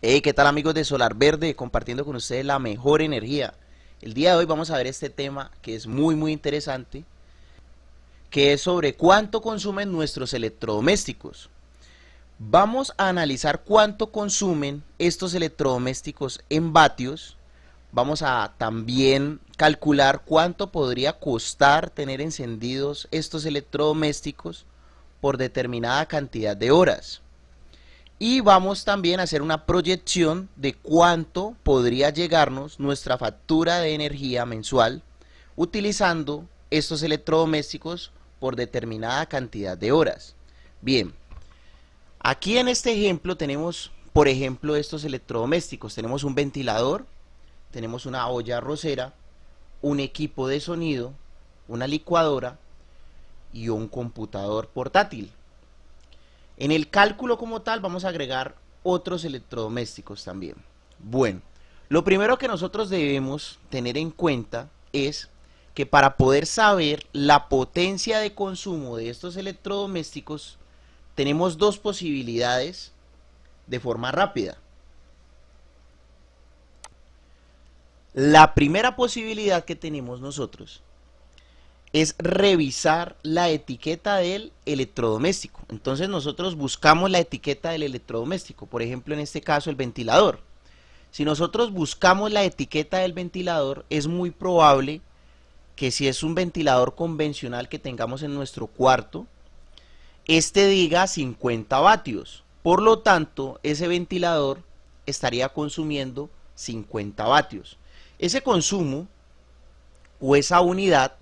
Hey, ¿qué tal amigos de Solar Verde? Compartiendo con ustedes la mejor energía. El día de hoy vamos a ver este tema que es muy muy interesante, que es sobre cuánto consumen nuestros electrodomésticos. Vamos a analizar cuánto consumen estos electrodomésticos en vatios. Vamos a también calcular cuánto podría costar tener encendidos estos electrodomésticos por determinada cantidad de horas. Y vamos también a hacer una proyección de cuánto podría llegarnos nuestra factura de energía mensual utilizando estos electrodomésticos por determinada cantidad de horas. Bien, aquí en este ejemplo tenemos, por ejemplo, estos electrodomésticos. Tenemos un ventilador, tenemos una olla rosera un equipo de sonido, una licuadora y un computador portátil. En el cálculo como tal vamos a agregar otros electrodomésticos también. Bueno, lo primero que nosotros debemos tener en cuenta es que para poder saber la potencia de consumo de estos electrodomésticos, tenemos dos posibilidades de forma rápida. La primera posibilidad que tenemos nosotros es revisar la etiqueta del electrodoméstico. Entonces nosotros buscamos la etiqueta del electrodoméstico, por ejemplo en este caso el ventilador. Si nosotros buscamos la etiqueta del ventilador, es muy probable que si es un ventilador convencional que tengamos en nuestro cuarto, este diga 50 vatios. Por lo tanto, ese ventilador estaría consumiendo 50 vatios. Ese consumo o esa unidad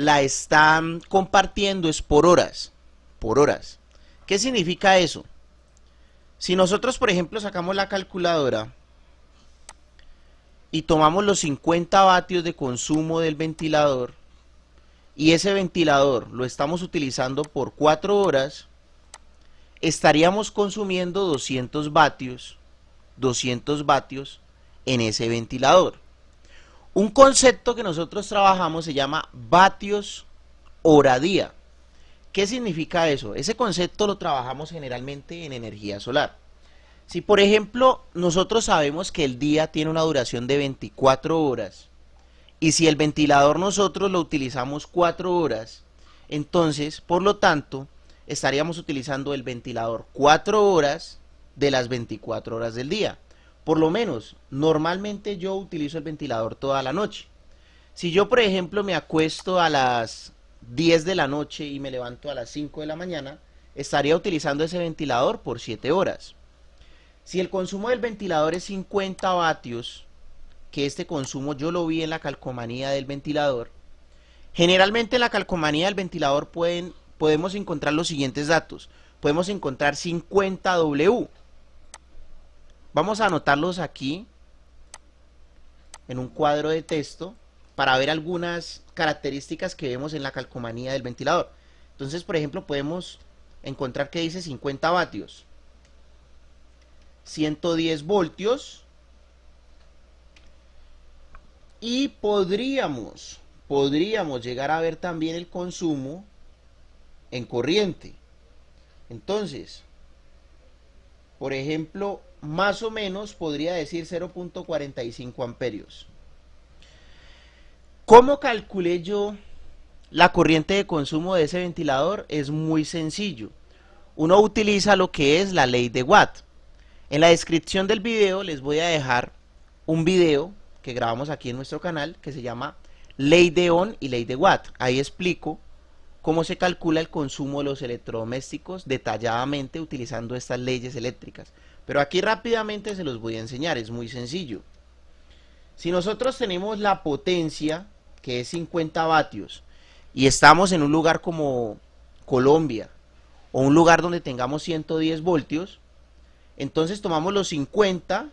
la están compartiendo es por horas, por horas. ¿Qué significa eso? Si nosotros, por ejemplo, sacamos la calculadora y tomamos los 50 vatios de consumo del ventilador y ese ventilador lo estamos utilizando por 4 horas, estaríamos consumiendo 200 vatios, 200 vatios en ese ventilador. Un concepto que nosotros trabajamos se llama vatios hora día. ¿Qué significa eso? Ese concepto lo trabajamos generalmente en energía solar. Si por ejemplo nosotros sabemos que el día tiene una duración de 24 horas y si el ventilador nosotros lo utilizamos 4 horas, entonces por lo tanto estaríamos utilizando el ventilador 4 horas de las 24 horas del día. Por lo menos, normalmente yo utilizo el ventilador toda la noche. Si yo, por ejemplo, me acuesto a las 10 de la noche y me levanto a las 5 de la mañana, estaría utilizando ese ventilador por 7 horas. Si el consumo del ventilador es 50 vatios, que este consumo yo lo vi en la calcomanía del ventilador, generalmente en la calcomanía del ventilador pueden, podemos encontrar los siguientes datos. Podemos encontrar 50W, Vamos a anotarlos aquí en un cuadro de texto para ver algunas características que vemos en la calcomanía del ventilador. Entonces, por ejemplo, podemos encontrar que dice 50 vatios, 110 voltios y podríamos, podríamos llegar a ver también el consumo en corriente. Entonces, por ejemplo, más o menos podría decir 0.45 amperios. ¿Cómo calculé yo la corriente de consumo de ese ventilador? Es muy sencillo. Uno utiliza lo que es la ley de Watt. En la descripción del video les voy a dejar un video que grabamos aquí en nuestro canal que se llama Ley de On y Ley de Watt. Ahí explico cómo se calcula el consumo de los electrodomésticos detalladamente utilizando estas leyes eléctricas. Pero aquí rápidamente se los voy a enseñar, es muy sencillo. Si nosotros tenemos la potencia, que es 50 vatios, y estamos en un lugar como Colombia, o un lugar donde tengamos 110 voltios, entonces tomamos los 50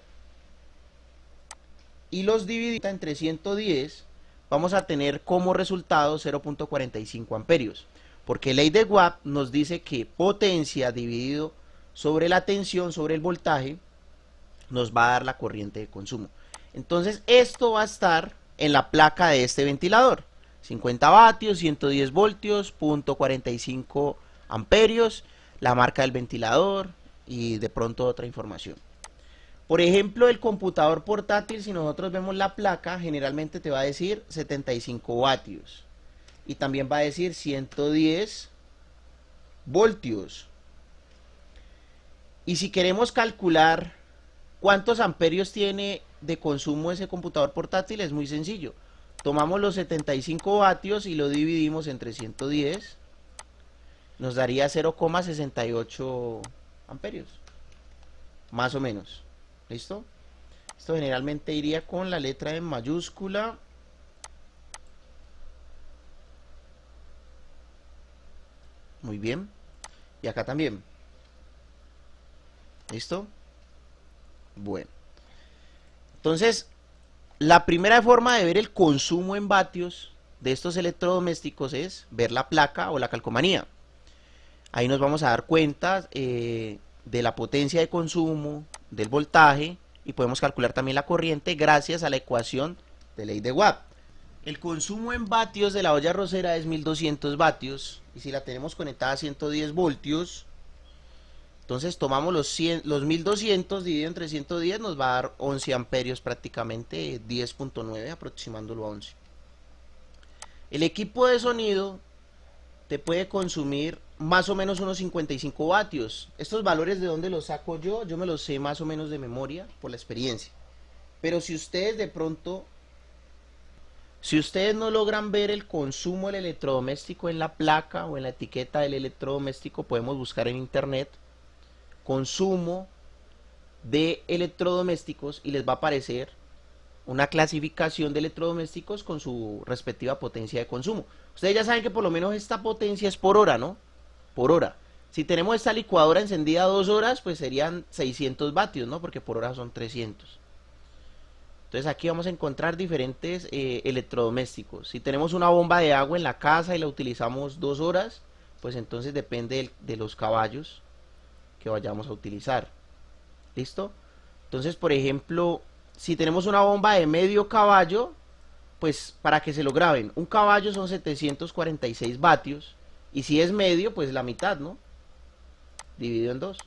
y los dividimos entre 110 vamos a tener como resultado 0.45 amperios. Porque ley de Watt nos dice que potencia dividido sobre la tensión, sobre el voltaje, nos va a dar la corriente de consumo. Entonces esto va a estar en la placa de este ventilador. 50 vatios, 110 voltios, 0.45 amperios, la marca del ventilador y de pronto otra información. Por ejemplo, el computador portátil, si nosotros vemos la placa, generalmente te va a decir 75 vatios. Y también va a decir 110 voltios. Y si queremos calcular cuántos amperios tiene de consumo ese computador portátil, es muy sencillo. Tomamos los 75 vatios y lo dividimos entre 110. Nos daría 0,68 amperios. Más o menos. ¿Listo? Esto generalmente iría con la letra en mayúscula. Muy bien. Y acá también. ¿Listo? Bueno. Entonces, la primera forma de ver el consumo en vatios de estos electrodomésticos es ver la placa o la calcomanía. Ahí nos vamos a dar cuenta eh, de la potencia de consumo, del voltaje y podemos calcular también la corriente gracias a la ecuación de ley de Watt. El consumo en vatios de la olla rosera es 1200 vatios y si la tenemos conectada a 110 voltios, entonces tomamos los, los 1200 dividido entre 110 nos va a dar 11 amperios prácticamente, 10.9 aproximándolo a 11. El equipo de sonido te puede consumir más o menos unos 55 vatios. Estos valores de dónde los saco yo, yo me los sé más o menos de memoria por la experiencia. Pero si ustedes de pronto, si ustedes no logran ver el consumo del electrodoméstico en la placa o en la etiqueta del electrodoméstico, podemos buscar en internet consumo de electrodomésticos y les va a aparecer una clasificación de electrodomésticos con su respectiva potencia de consumo. Ustedes ya saben que por lo menos esta potencia es por hora, ¿no? por hora. Si tenemos esta licuadora encendida dos horas, pues serían 600 vatios, ¿no? Porque por hora son 300. Entonces aquí vamos a encontrar diferentes eh, electrodomésticos. Si tenemos una bomba de agua en la casa y la utilizamos dos horas, pues entonces depende de los caballos que vayamos a utilizar. ¿Listo? Entonces, por ejemplo, si tenemos una bomba de medio caballo, pues para que se lo graben, un caballo son 746 vatios y si es medio, pues la mitad, ¿no? Dividido en dos.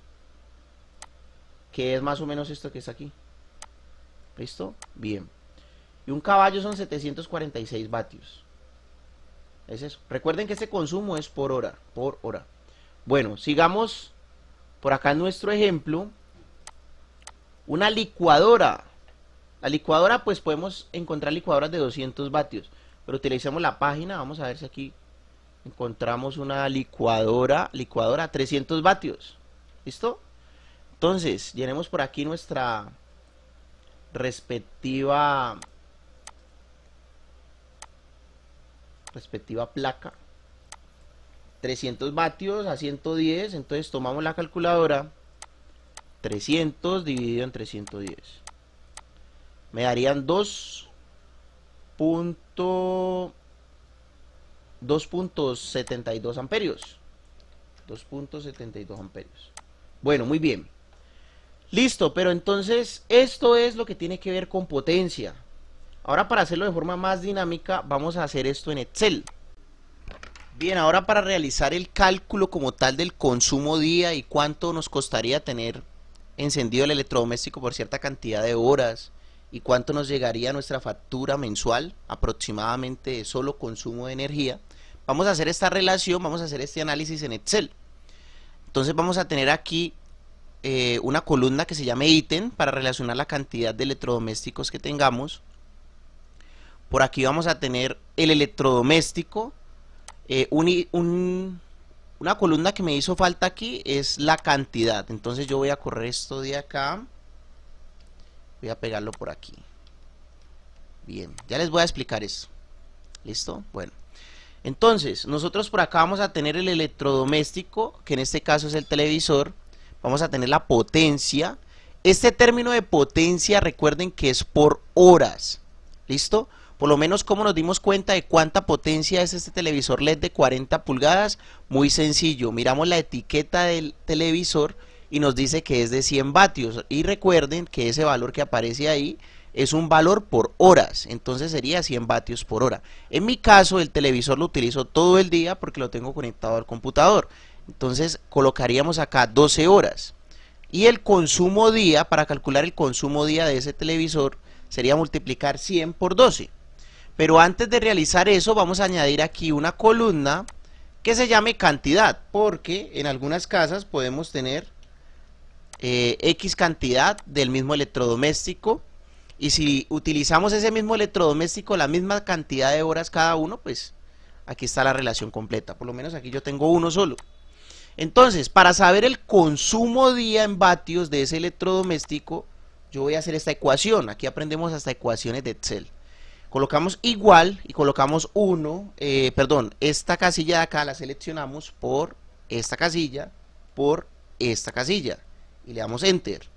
Que es más o menos esto que está aquí. ¿Listo? Bien. Y un caballo son 746 vatios. Es eso. Recuerden que este consumo es por hora. Por hora. Bueno, sigamos por acá nuestro ejemplo. Una licuadora. La licuadora, pues podemos encontrar licuadoras de 200 vatios. Pero utilizamos la página. Vamos a ver si aquí encontramos una licuadora, licuadora 300 vatios. ¿Listo? Entonces, llenemos por aquí nuestra respectiva respectiva placa. 300 vatios a 110, entonces tomamos la calculadora 300 dividido en 310. Me darían Punto 2.72 amperios. 2.72 amperios. Bueno, muy bien. Listo, pero entonces esto es lo que tiene que ver con potencia. Ahora para hacerlo de forma más dinámica vamos a hacer esto en Excel. Bien, ahora para realizar el cálculo como tal del consumo día y cuánto nos costaría tener encendido el electrodoméstico por cierta cantidad de horas, y cuánto nos llegaría nuestra factura mensual aproximadamente de solo consumo de energía, vamos a hacer esta relación, vamos a hacer este análisis en Excel. Entonces vamos a tener aquí eh, una columna que se llama ítem para relacionar la cantidad de electrodomésticos que tengamos. Por aquí vamos a tener el electrodoméstico. Eh, una columna que me hizo falta aquí es la cantidad. Entonces yo voy a correr esto de acá voy a pegarlo por aquí bien ya les voy a explicar eso listo bueno entonces nosotros por acá vamos a tener el electrodoméstico que en este caso es el televisor vamos a tener la potencia este término de potencia recuerden que es por horas listo por lo menos como nos dimos cuenta de cuánta potencia es este televisor LED de 40 pulgadas muy sencillo miramos la etiqueta del televisor y nos dice que es de 100 vatios. Y recuerden que ese valor que aparece ahí es un valor por horas, entonces sería 100 vatios por hora. En mi caso el televisor lo utilizo todo el día porque lo tengo conectado al computador. Entonces colocaríamos acá 12 horas. Y el consumo día, para calcular el consumo día de ese televisor, sería multiplicar 100 por 12. Pero antes de realizar eso vamos a añadir aquí una columna que se llame cantidad, porque en algunas casas podemos tener eh, X cantidad del mismo electrodoméstico y si utilizamos ese mismo electrodoméstico la misma cantidad de horas cada uno, pues aquí está la relación completa. Por lo menos aquí yo tengo uno solo. Entonces, para saber el consumo día en vatios de ese electrodoméstico, yo voy a hacer esta ecuación. Aquí aprendemos hasta ecuaciones de Excel. Colocamos igual y colocamos uno eh, perdón, esta casilla de acá la seleccionamos por esta casilla, por esta casilla y le damos Enter.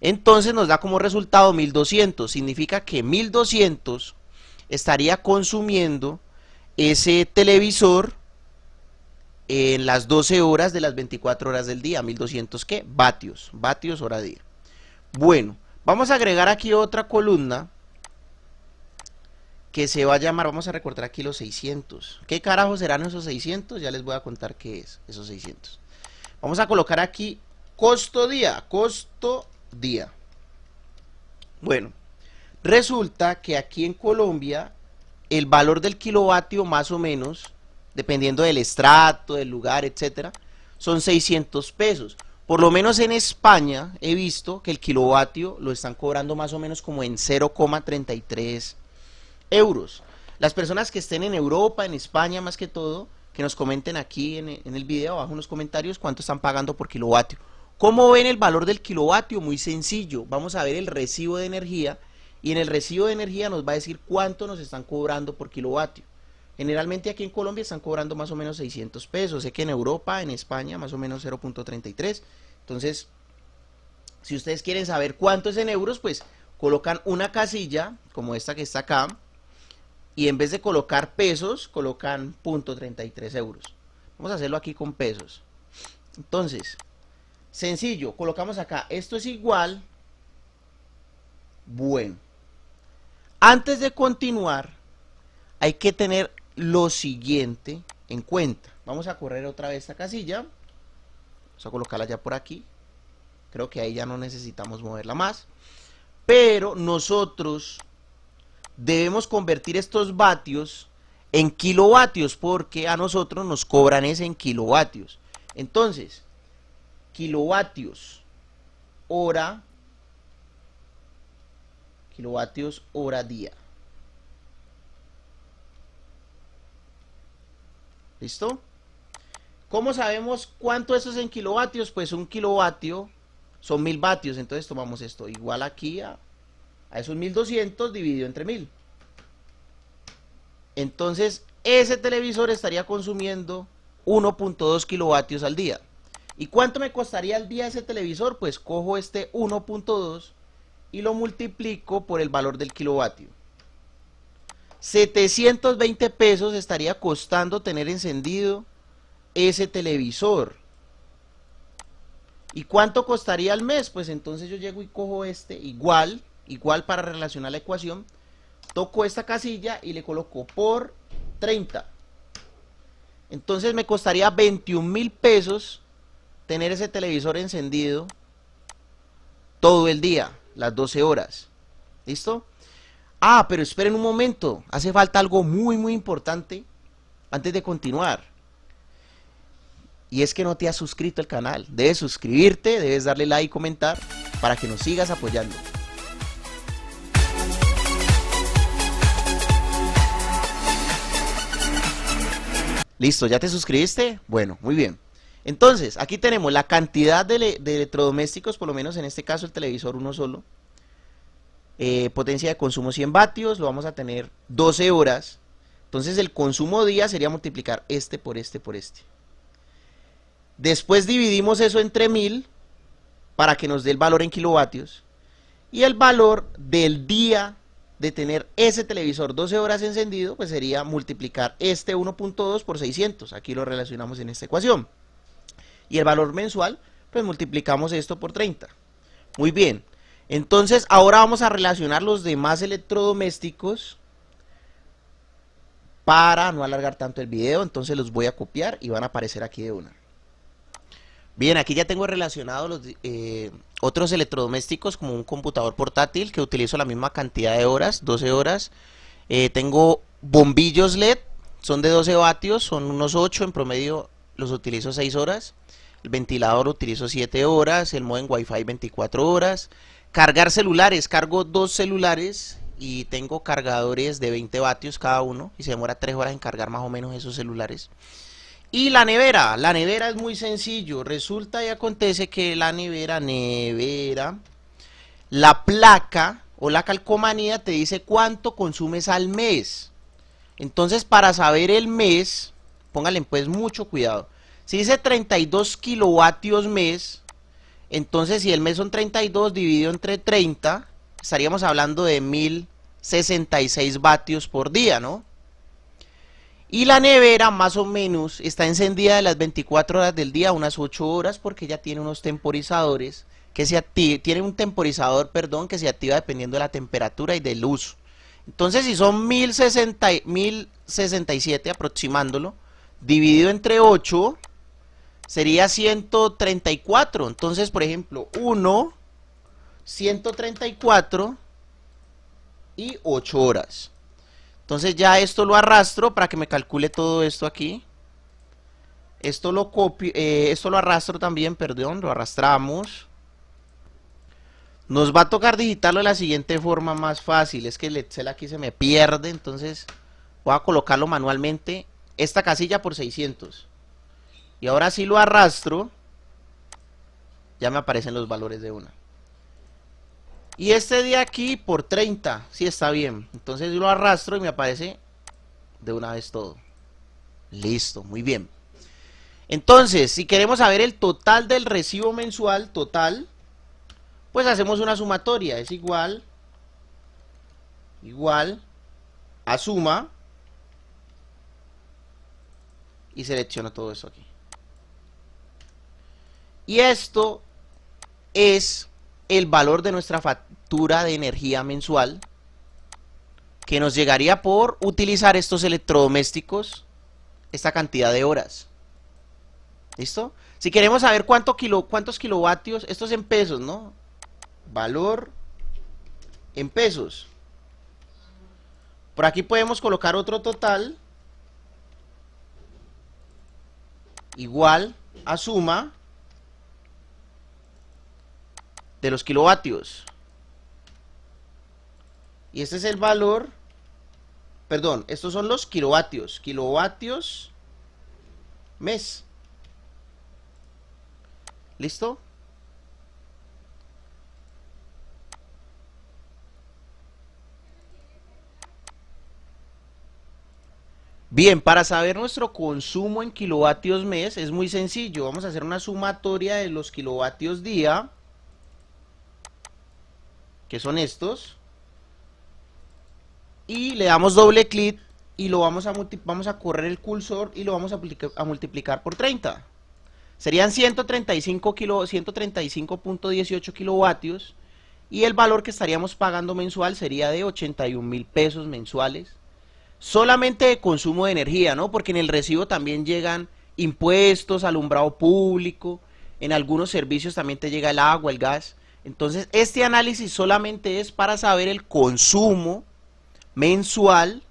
Entonces nos da como resultado 1200, significa que 1200 estaría consumiendo ese televisor en las 12 horas de las 24 horas del día, 1200 ¿qué? Vatios, vatios hora día. Bueno, vamos a agregar aquí otra columna que se va a llamar, vamos a recortar aquí los 600. ¿Qué carajo serán esos 600? Ya les voy a contar qué es, esos 600. Vamos a colocar aquí costo día costo día Bueno, resulta que aquí en Colombia el valor del kilovatio más o menos, dependiendo del estrato, del lugar, etcétera, son 600 pesos. Por lo menos en España he visto que el kilovatio lo están cobrando más o menos como en 0,33 euros. Las personas que estén en Europa, en España más que todo, que nos comenten aquí en, el video, abajo en los comentarios, cuánto están pagando por kilovatio. ¿Cómo ven el valor del kilovatio? Muy sencillo. Vamos a ver el recibo de energía y en el recibo de energía nos va a decir cuánto nos están cobrando por kilovatio. Generalmente aquí en Colombia están cobrando más o menos 600 pesos. Sé que en Europa, en España, más o menos 0.33. Entonces, si ustedes quieren saber cuánto es en euros, pues colocan una casilla como esta que está acá y en vez de colocar pesos, colocan .33 euros. Vamos a hacerlo aquí con pesos. Entonces, Sencillo, colocamos acá, esto es igual, bueno. Antes de continuar, hay que tener lo siguiente en cuenta. Vamos a correr otra vez esta casilla. Vamos a colocarla ya por aquí. Creo que ahí ya no necesitamos moverla más. Pero nosotros debemos convertir estos vatios en kilovatios porque a nosotros nos cobran ese en kilovatios. Entonces, kilovatios hora kilovatios hora día. ¿Listo? ¿Cómo sabemos cuánto eso es en kilovatios? Pues un kilovatio son mil vatios, entonces tomamos esto igual aquí a, a esos 1200 dividido entre mil. Entonces ese televisor estaría consumiendo 1.2 kilovatios al día. ¿Y cuánto me costaría al día ese televisor? Pues cojo este 1.2 y lo multiplico por el valor del kilovatio. 720 pesos estaría costando tener encendido ese televisor. ¿Y cuánto costaría al mes? Pues entonces yo llego y cojo este igual, igual para relacionar la ecuación, toco esta casilla y le coloco por 30. Entonces me costaría 21 mil pesos tener ese televisor encendido todo el día, las 12 horas. ¿Listo? Ah, pero esperen un momento, hace falta algo muy, muy importante antes de continuar. Y es que no te has suscrito al canal. Debes suscribirte, debes darle like y comentar para que nos sigas apoyando. Listo, ¿ya te suscribiste? Bueno, muy bien. Entonces, aquí tenemos la cantidad de, electrodomésticos, por lo menos en este caso el televisor uno solo. Eh, potencia de consumo 100 vatios, lo vamos a tener 12 horas. Entonces el consumo día sería multiplicar este por este por este. Después dividimos eso entre 1000 para que nos dé el valor en kilovatios. Y el valor del día de tener ese televisor 12 horas encendido, pues sería multiplicar este 1.2 por 600. Aquí lo relacionamos en esta ecuación y el valor mensual, pues multiplicamos esto por 30. Muy bien, entonces ahora vamos a relacionar los demás electrodomésticos para no alargar tanto el video, entonces los voy a copiar y van a aparecer aquí de una. Bien, aquí ya tengo relacionados los eh, otros electrodomésticos como un computador portátil que utilizo la misma cantidad de horas, 12 horas. Eh, tengo bombillos LED, son de 12 vatios, son unos 8 en promedio los utilizo 6 horas, el ventilador utilizo 7 horas, el modem wifi 24 horas, cargar celulares, cargo dos celulares y tengo cargadores de 20 vatios cada uno y se demora 3 horas en cargar más o menos esos celulares. Y la nevera, la nevera es muy sencillo, resulta y acontece que la nevera, nevera, la placa o la calcomanía te dice cuánto consumes al mes. Entonces para saber el mes, pónganle pues mucho cuidado. Si dice 32 kilovatios mes, entonces si el mes son 32 dividido entre 30, estaríamos hablando de 1066 vatios por día, ¿no? Y la nevera más o menos está encendida de las 24 horas del día, unas 8 horas, porque ya tiene unos temporizadores que se activa, tiene un temporizador, perdón, que se activa dependiendo de la temperatura y del uso. Entonces, si son 1060, 1067 aproximándolo, dividido entre 8 sería 134. Entonces, por ejemplo, 1, 134 y 8 horas. Entonces ya esto lo arrastro para que me calcule todo esto aquí. Esto lo copio, eh, esto lo arrastro también, perdón, lo arrastramos. Nos va a tocar digitarlo de la siguiente forma más fácil. Es que el Excel aquí se me pierde, entonces voy a colocarlo manualmente esta casilla por 600. Y ahora si lo arrastro, ya me aparecen los valores de una. Y este de aquí por 30, si está bien. Entonces lo arrastro y me aparece de una vez todo. Listo, muy bien. Entonces, si queremos saber el total del recibo mensual, total, pues hacemos una sumatoria. Es igual, igual, a suma, y selecciono todo eso aquí. Y esto es el valor de nuestra factura de energía mensual que nos llegaría por utilizar estos electrodomésticos esta cantidad de horas. ¿Listo? Si queremos saber cuánto kilo, cuántos kilovatios, esto es en pesos, ¿no? Valor en pesos. Por aquí podemos colocar otro total igual a suma de los kilovatios. Y este es el valor, perdón, estos son los kilovatios, kilovatios mes. ¿Listo? Bien, para saber nuestro consumo en kilovatios mes es muy sencillo. Vamos a hacer una sumatoria de los kilovatios día, que son estos. Y le damos doble clic y lo vamos a, vamos a correr el cursor y lo vamos a, multiplicar por 30. Serían 135.18 kilovatios y el valor que estaríamos pagando mensual sería de 81 mil pesos mensuales solamente de consumo de energía, ¿no? Porque en el recibo también llegan impuestos, alumbrado público, en algunos servicios también te llega el agua, el gas. Entonces, este análisis solamente es para saber el consumo mensual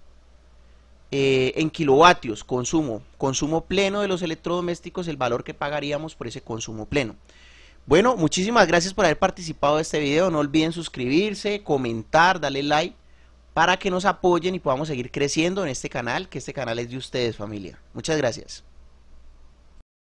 eh, en kilovatios, consumo, consumo pleno de los electrodomésticos, el valor que pagaríamos por ese consumo pleno. Bueno, muchísimas gracias por haber participado de este video. No olviden suscribirse, comentar, darle like para que nos apoyen y podamos seguir creciendo en este canal, que este canal es de ustedes familia. Muchas gracias.